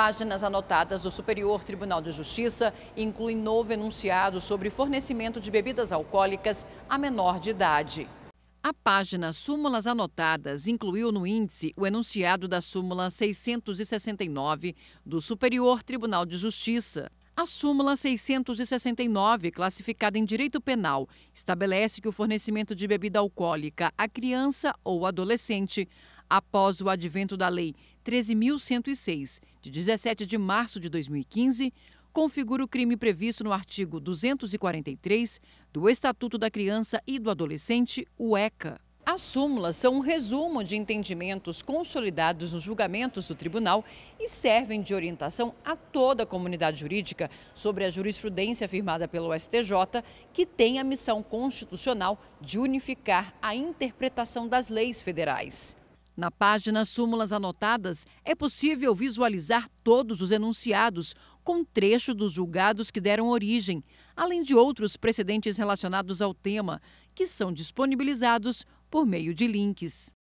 Páginas anotadas do Superior Tribunal de Justiça incluem novo enunciado sobre fornecimento de bebidas alcoólicas a menor de idade. A página Súmulas Anotadas incluiu no índice o enunciado da súmula 669 do Superior Tribunal de Justiça. A súmula 669, classificada em direito penal, estabelece que o fornecimento de bebida alcoólica a criança ou adolescente após o advento da Lei 13.106, de 17 de março de 2015, configura o crime previsto no artigo 243 do Estatuto da Criança e do Adolescente, o ECA. As súmulas são um resumo de entendimentos consolidados nos julgamentos do tribunal e servem de orientação a toda a comunidade jurídica sobre a jurisprudência firmada pelo STJ, que tem a missão constitucional de unificar a interpretação das leis federais. Na página Súmulas Anotadas, é possível visualizar todos os enunciados, com trecho dos julgados que deram origem, além de outros precedentes relacionados ao tema, que são disponibilizados por meio de links.